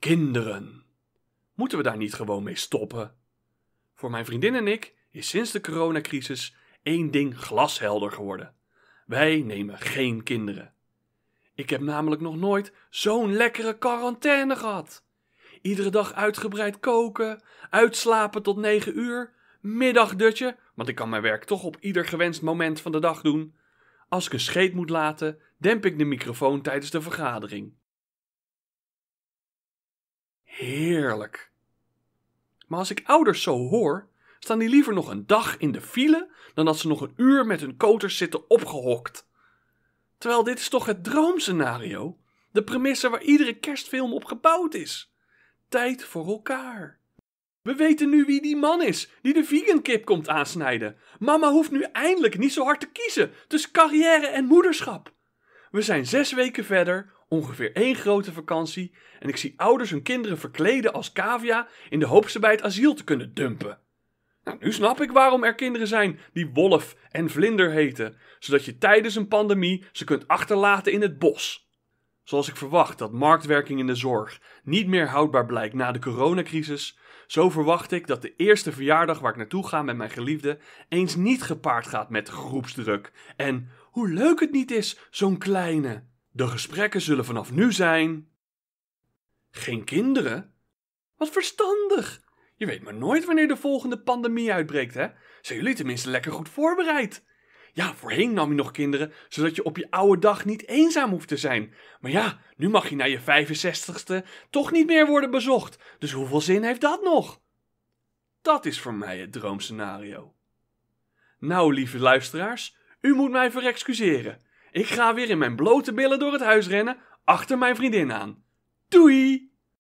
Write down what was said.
Kinderen. Moeten we daar niet gewoon mee stoppen? Voor mijn vriendin en ik is sinds de coronacrisis één ding glashelder geworden. Wij nemen geen kinderen. Ik heb namelijk nog nooit zo'n lekkere quarantaine gehad. Iedere dag uitgebreid koken, uitslapen tot negen uur, middagdutje, want ik kan mijn werk toch op ieder gewenst moment van de dag doen. Als ik een scheet moet laten, demp ik de microfoon tijdens de vergadering. Heerlijk. Maar als ik ouders zo hoor, staan die liever nog een dag in de file dan dat ze nog een uur met hun koters zitten opgehokt. Terwijl dit is toch het droomscenario? De premisse waar iedere kerstfilm op gebouwd is. Tijd voor elkaar. We weten nu wie die man is die de vegan kip komt aansnijden. Mama hoeft nu eindelijk niet zo hard te kiezen tussen carrière en moederschap. We zijn zes weken verder, ongeveer één grote vakantie, en ik zie ouders hun kinderen verkleden als cavia in de hoop ze bij het asiel te kunnen dumpen. Nou, nu snap ik waarom er kinderen zijn die wolf en vlinder heten, zodat je tijdens een pandemie ze kunt achterlaten in het bos. Zoals ik verwacht dat marktwerking in de zorg niet meer houdbaar blijkt na de coronacrisis, zo verwacht ik dat de eerste verjaardag waar ik naartoe ga met mijn geliefde eens niet gepaard gaat met groepsdruk en hoe leuk het niet is, zo'n kleine. De gesprekken zullen vanaf nu zijn. Geen kinderen? Wat verstandig! Je weet maar nooit wanneer de volgende pandemie uitbreekt, hè? Zijn jullie tenminste lekker goed voorbereid? Ja, voorheen nam je nog kinderen, zodat je op je oude dag niet eenzaam hoeft te zijn. Maar ja, nu mag je na je 65ste toch niet meer worden bezocht. Dus hoeveel zin heeft dat nog? Dat is voor mij het droomscenario. Nou, lieve luisteraars, u moet mij verexcuseren. Ik ga weer in mijn blote billen door het huis rennen, achter mijn vriendin aan. Doei!